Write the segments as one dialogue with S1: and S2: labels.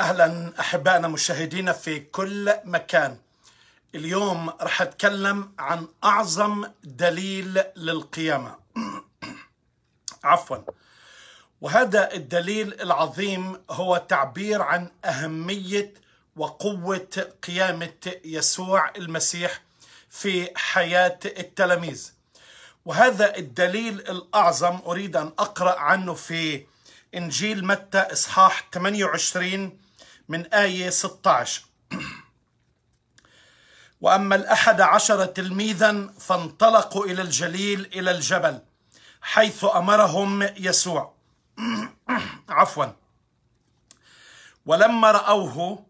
S1: اهلا احبائنا مشاهدينا في كل مكان اليوم رح اتكلم عن اعظم دليل للقيامه عفوا وهذا الدليل العظيم هو تعبير عن اهميه وقوه قيامه يسوع المسيح في حياه التلاميذ وهذا الدليل الاعظم اريد ان اقرا عنه في إنجيل متى إصحاح 28 من آية 16 وأما الأحد عشر تلميذا فانطلقوا إلى الجليل إلى الجبل حيث أمرهم يسوع عفوا ولما رأوه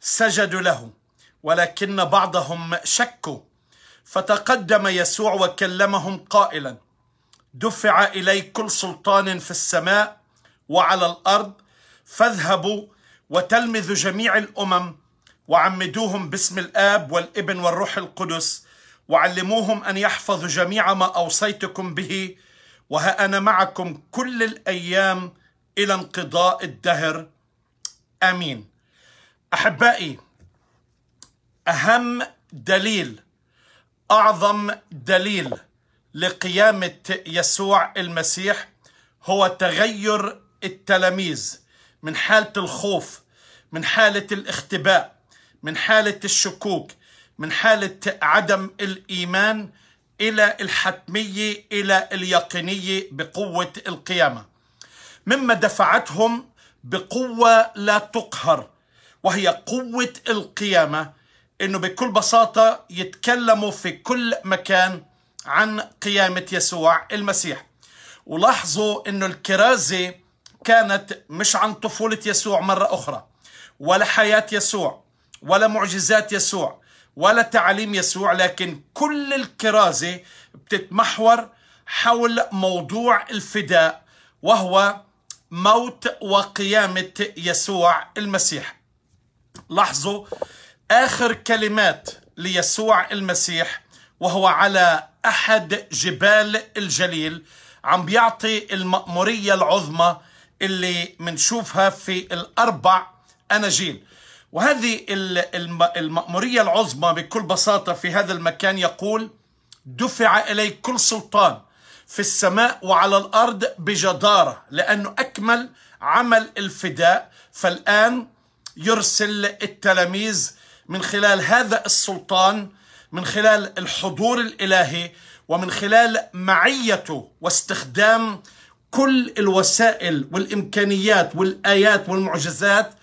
S1: سجدوا له ولكن بعضهم شكوا فتقدم يسوع وكلمهم قائلا دفع إلي كل سلطان في السماء وعلى الأرض فاذهبوا وتلمذوا جميع الأمم وعمدوهم باسم الآب والابن والروح القدس وعلموهم أن يحفظوا جميع ما أوصيتكم به وها أنا معكم كل الأيام إلى انقضاء الدهر آمين أحبائي أهم دليل أعظم دليل لقيامة يسوع المسيح هو تغير التلاميذ من حالة الخوف من حالة الاختباء من حالة الشكوك من حالة عدم الإيمان إلى الحتمية إلى اليقينية بقوة القيامة مما دفعتهم بقوة لا تقهر وهي قوة القيامة إنه بكل بساطة يتكلموا في كل مكان عن قيامة يسوع المسيح ولاحظوا إنه الكرازي كانت مش عن طفولة يسوع مرة أخرى ولا حياة يسوع ولا معجزات يسوع ولا تعليم يسوع لكن كل الكرازة بتتمحور حول موضوع الفداء وهو موت وقيامة يسوع المسيح لاحظوا آخر كلمات ليسوع المسيح وهو على أحد جبال الجليل عم بيعطي المأمورية العظمى اللي منشوفها في الأربع أناجيل وهذه المأمورية العظمى بكل بساطة في هذا المكان يقول دفع إلي كل سلطان في السماء وعلى الأرض بجدارة لأنه أكمل عمل الفداء فالآن يرسل التلاميذ من خلال هذا السلطان من خلال الحضور الإلهي ومن خلال معيته واستخدام كل الوسائل والإمكانيات والآيات والمعجزات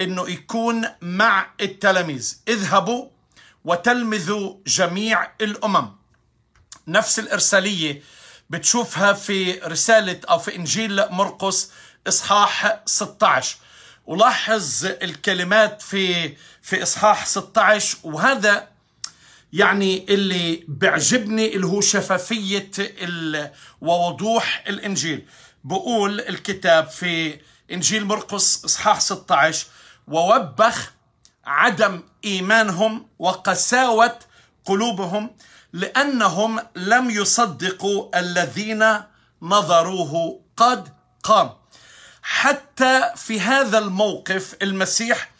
S1: أنه يكون مع التلاميذ اذهبوا وتلمذوا جميع الأمم نفس الإرسالية بتشوفها في رسالة أو في إنجيل مرقس إصحاح 16 ولاحظ الكلمات في في إصحاح 16 وهذا يعني اللي بيعجبني اللي هو شفافية ووضوح الإنجيل بقول الكتاب في إنجيل مرقس إصحاح 16 ووبخ عدم إيمانهم وقساوة قلوبهم لأنهم لم يصدقوا الذين نظروه قد قام حتى في هذا الموقف المسيح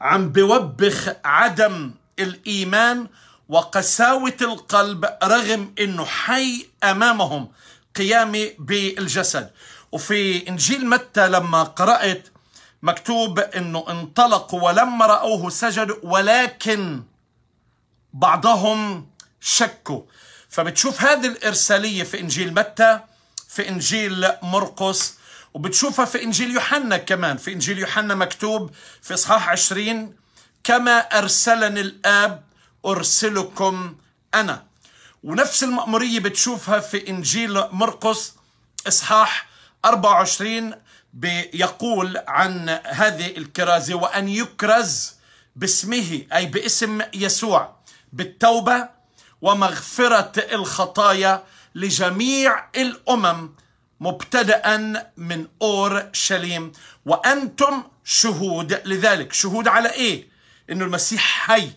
S1: عم بوبخ عدم الإيمان وقساوة القلب رغم أنه حي أمامهم قيامي بالجسد وفي إنجيل متى لما قرأت مكتوب أنه انطلقوا ولما رأوه سجدوا ولكن بعضهم شكوا فبتشوف هذه الإرسالية في إنجيل متى في إنجيل مرقس وبتشوفها في إنجيل يوحنا كمان في إنجيل يوحنا مكتوب في إصحاح 20 كما أرسلني الآب أرسلكم أنا ونفس المأمورية بتشوفها في إنجيل مرقس إصحاح 24 بيقول عن هذه الكرازة وأن يكرز باسمه أي باسم يسوع بالتوبة ومغفرة الخطايا لجميع الأمم مبتدأ من أورشليم وأنتم شهود لذلك شهود على إيه؟ إنه المسيح حي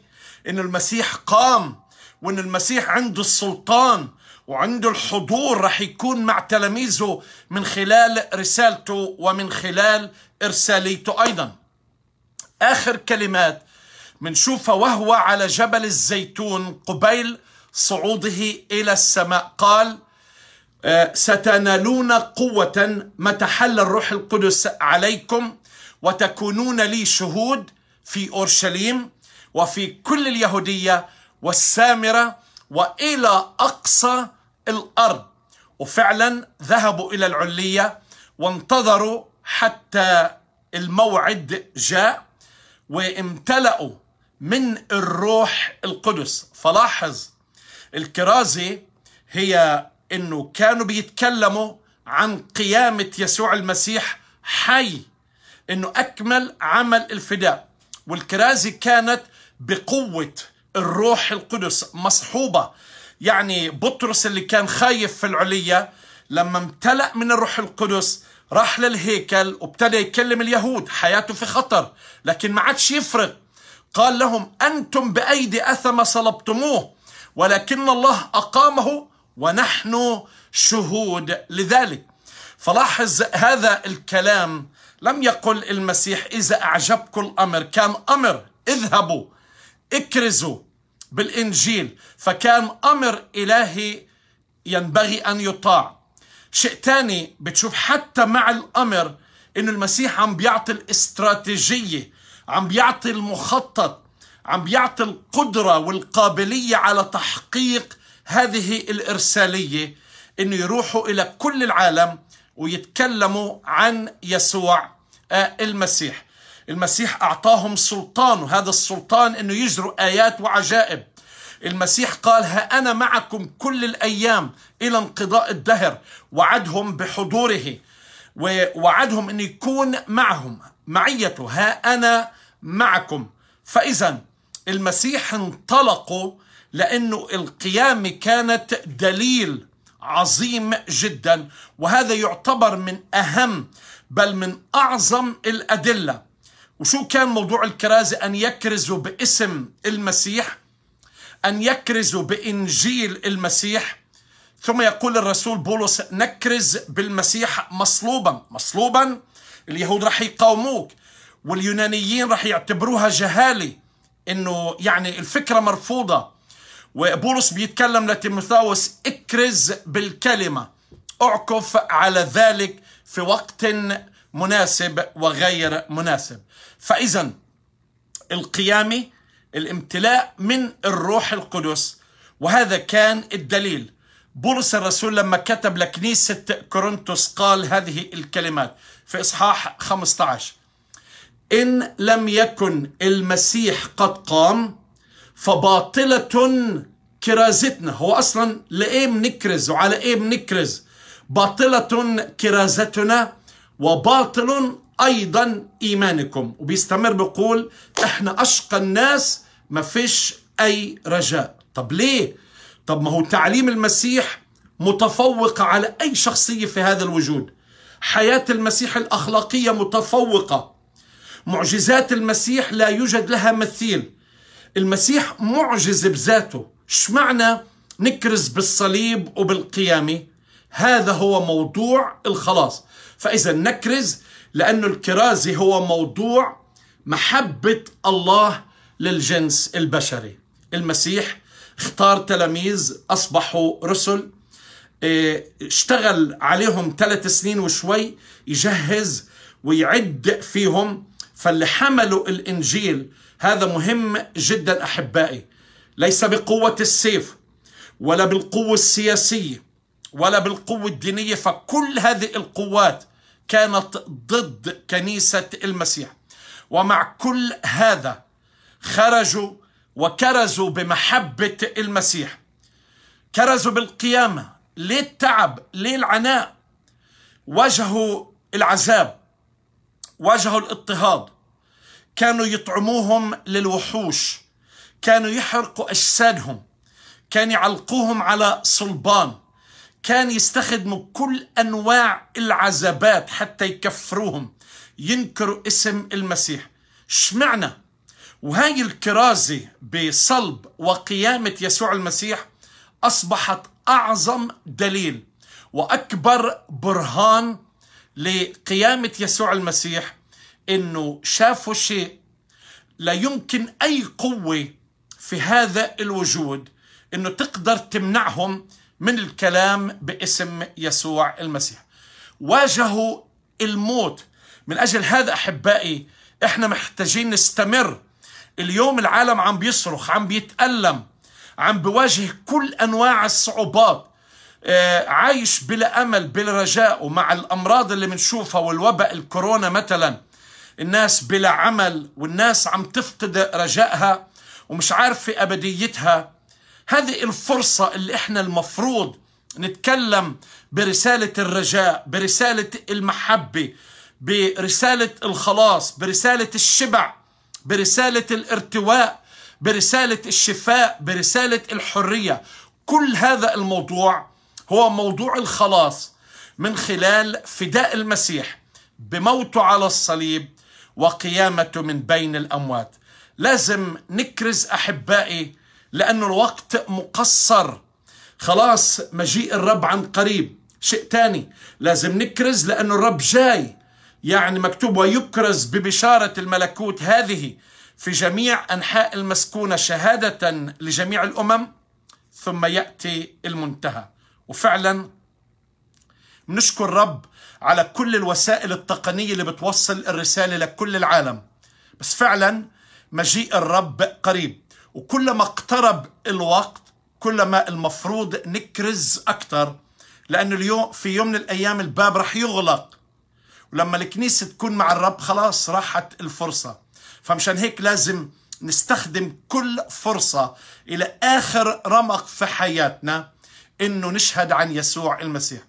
S1: ان المسيح قام وان المسيح عنده السلطان وعنده الحضور راح يكون مع تلاميذه من خلال رسالته ومن خلال ارساليته ايضا اخر كلمات بنشوفها وهو على جبل الزيتون قبيل صعوده الى السماء قال آه، ستنالون قوة متى حل الروح القدس عليكم وتكونون لي شهود في أورشليم وفي كل اليهودية والسامرة وإلى أقصى الأرض وفعلا ذهبوا إلى العلية وانتظروا حتى الموعد جاء وامتلأوا من الروح القدس فلاحظ الكرازي هي انه كانوا بيتكلموا عن قيامة يسوع المسيح حي انه اكمل عمل الفداء والكرازي كانت بقوة الروح القدس مصحوبة يعني بطرس اللي كان خايف في العلية لما امتلأ من الروح القدس راح للهيكل وابتدى يكلم اليهود حياته في خطر لكن ما عادش يفرق قال لهم أنتم بأيدي أثم صلبتموه ولكن الله أقامه ونحن شهود لذلك فلاحظ هذا الكلام لم يقل المسيح إذا أعجبكم الأمر كان أمر اذهبوا اكرزوا بالإنجيل فكان أمر إلهي ينبغي أن يطاع شيء ثاني بتشوف حتى مع الأمر إنه المسيح عم بيعطي الاستراتيجية عم بيعطي المخطط عم بيعطي القدرة والقابلية على تحقيق هذه الإرسالية إنه يروحوا إلى كل العالم ويتكلموا عن يسوع آه، المسيح المسيح أعطاهم سلطان وهذا السلطان أنه يجروا آيات وعجائب المسيح قال ها أنا معكم كل الأيام إلى انقضاء الدهر وعدهم بحضوره ووعدهم أن يكون معهم معيته ها أنا معكم فإذا المسيح انطلقوا لأنه القيامة كانت دليل عظيم جدا وهذا يعتبر من أهم بل من أعظم الأدلة وشو كان موضوع الكرازة أن يكرزوا باسم المسيح أن يكرزوا بإنجيل المسيح ثم يقول الرسول بولس نكرز بالمسيح مصلوبا مصلوبا اليهود راح يقاوموك واليونانيين راح يعتبروها جهالة انه يعني الفكرة مرفوضة وبولس بيتكلم لتيموثاوس اكرز بالكلمة اعكف على ذلك في وقت مناسب وغير مناسب فإذا القيامة الامتلاء من الروح القدس وهذا كان الدليل بولس الرسول لما كتب لكنيسة كورنثوس قال هذه الكلمات في إصحاح 15 إن لم يكن المسيح قد قام فباطلة كرازتنا هو أصلا لإيه بنكرز وعلى إيه بنكرز باطلة كرازتنا وباطل أيضا إيمانكم وبيستمر بيقول إحنا أشقى الناس ما فيش أي رجاء طب ليه؟ طب ما هو تعليم المسيح متفوق على أي شخصية في هذا الوجود حياة المسيح الأخلاقية متفوقة معجزات المسيح لا يوجد لها مثيل المسيح معجز بذاته شمعنا نكرز بالصليب وبالقيامة هذا هو موضوع الخلاص فإذا نكرز لأن الكرازي هو موضوع محبة الله للجنس البشري المسيح اختار تلاميذ أصبحوا رسل إيه، اشتغل عليهم ثلاث سنين وشوي يجهز ويعد فيهم فاللي حملوا الإنجيل هذا مهم جدا أحبائي ليس بقوة السيف ولا بالقوة السياسية ولا بالقوة الدينية فكل هذه القوات كانت ضد كنيسة المسيح ومع كل هذا خرجوا وكرزوا بمحبة المسيح كرزوا بالقيامة ليه التعب ليه العناء واجهوا العذاب واجهوا الاضطهاد كانوا يطعموهم للوحوش كانوا يحرقوا أجسادهم كان يعلقوهم على صلبان كان يستخدموا كل أنواع العذابات حتى يكفروهم ينكروا اسم المسيح شمعنا وهاي الكرازة بصلب وقيامة يسوع المسيح أصبحت أعظم دليل وأكبر برهان لقيامة يسوع المسيح أنه شافوا شيء لا يمكن أي قوة في هذا الوجود أنه تقدر تمنعهم من الكلام باسم يسوع المسيح واجهوا الموت من أجل هذا أحبائي إحنا محتاجين نستمر اليوم العالم عم بيصرخ عم بيتألم عم بواجه كل أنواع الصعوبات آه، عايش بلا أمل بلا رجاء ومع الأمراض اللي بنشوفها والوباء الكورونا مثلا الناس بلا عمل والناس عم تفقد رجائها ومش عارفة أبديتها هذه الفرصة اللي احنا المفروض نتكلم برسالة الرجاء برسالة المحبة برسالة الخلاص برسالة الشبع برسالة الارتواء برسالة الشفاء برسالة الحرية كل هذا الموضوع هو موضوع الخلاص من خلال فداء المسيح بموته على الصليب وقيامته من بين الأموات لازم نكرز أحبائي لأنه الوقت مقصر خلاص مجيء الرب عن قريب شيء تاني لازم نكرز لأنه الرب جاي يعني مكتوب ويكرز ببشارة الملكوت هذه في جميع أنحاء المسكونة شهادة لجميع الأمم ثم يأتي المنتهى وفعلا نشكر الرب على كل الوسائل التقنية اللي بتوصل الرسالة لكل العالم بس فعلا مجيء الرب قريب وكلما اقترب الوقت كلما المفروض نكرز أكثر لأنه اليوم في يوم من الأيام الباب رح يغلق ولما الكنيسة تكون مع الرب خلاص راحت الفرصة فمشان هيك لازم نستخدم كل فرصة إلى آخر رمق في حياتنا إنه نشهد عن يسوع المسيح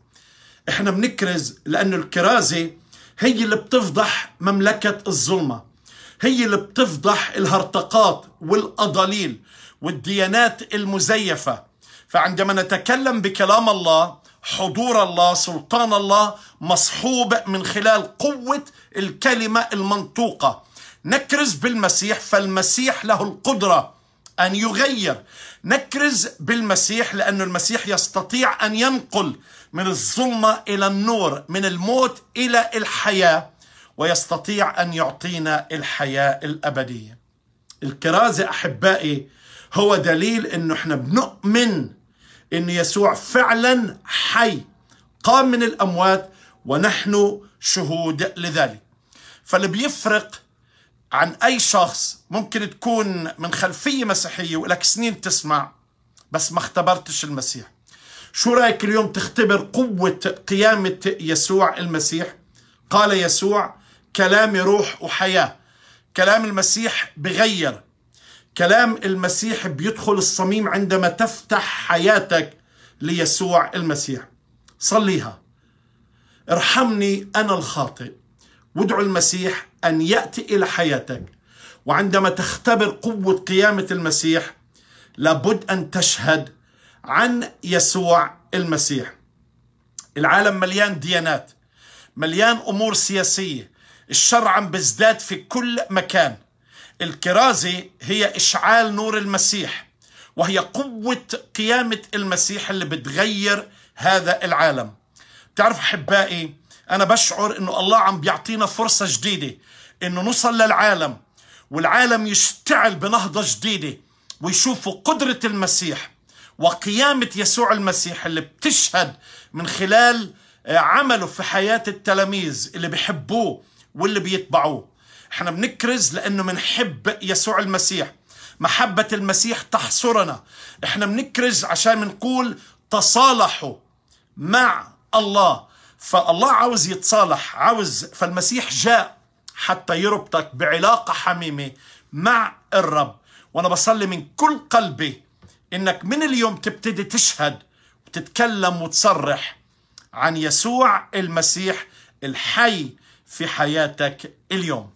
S1: إحنا بنكرز لأنه الكرازة هي اللي بتفضح مملكة الظلمة هي اللي بتفضح الهرطقات والأضاليل والديانات المزيفة فعندما نتكلم بكلام الله حضور الله سلطان الله مصحوب من خلال قوة الكلمة المنطوقة نكرز بالمسيح فالمسيح له القدرة أن يغير نكرز بالمسيح لأن المسيح يستطيع أن ينقل من الظلمة إلى النور من الموت إلى الحياة ويستطيع ان يعطينا الحياه الابديه. الكرازه احبائي هو دليل انه احنا بنؤمن ان يسوع فعلا حي قام من الاموات ونحن شهود لذلك. فاللي بيفرق عن اي شخص ممكن تكون من خلفيه مسيحيه ولك سنين تسمع بس ما اختبرتش المسيح. شو رايك اليوم تختبر قوه قيامه يسوع المسيح؟ قال يسوع كلامي روح وحياة كلام المسيح بغير كلام المسيح بيدخل الصميم عندما تفتح حياتك ليسوع المسيح صليها ارحمني أنا الخاطئ وادعو المسيح أن يأتي إلى حياتك وعندما تختبر قوة قيامة المسيح لابد أن تشهد عن يسوع المسيح العالم مليان ديانات مليان أمور سياسية الشر عم بيزداد في كل مكان الكرازة هي إشعال نور المسيح وهي قوة قيامة المسيح اللي بتغير هذا العالم تعرف أحبائي أنا بشعر أنه الله عم بيعطينا فرصة جديدة أنه نوصل للعالم والعالم يشتعل بنهضة جديدة ويشوفوا قدرة المسيح وقيامة يسوع المسيح اللي بتشهد من خلال عمله في حياة التلاميذ اللي بيحبوه واللي بيتبعوه احنا بنكرز لانه بنحب يسوع المسيح محبة المسيح تحصرنا احنا بنكرز عشان بنقول تصالحوا مع الله فالله عاوز يتصالح عاوز فالمسيح جاء حتى يربطك بعلاقة حميمة مع الرب وانا بصلي من كل قلبي انك من اليوم تبتدي تشهد وتتكلم وتصرح عن يسوع المسيح الحي في حياتك اليوم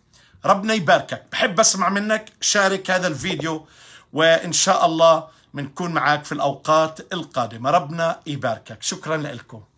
S1: ربنا يباركك بحب أسمع منك شارك هذا الفيديو وإن شاء الله بنكون معك في الأوقات القادمة ربنا يباركك شكرا لكم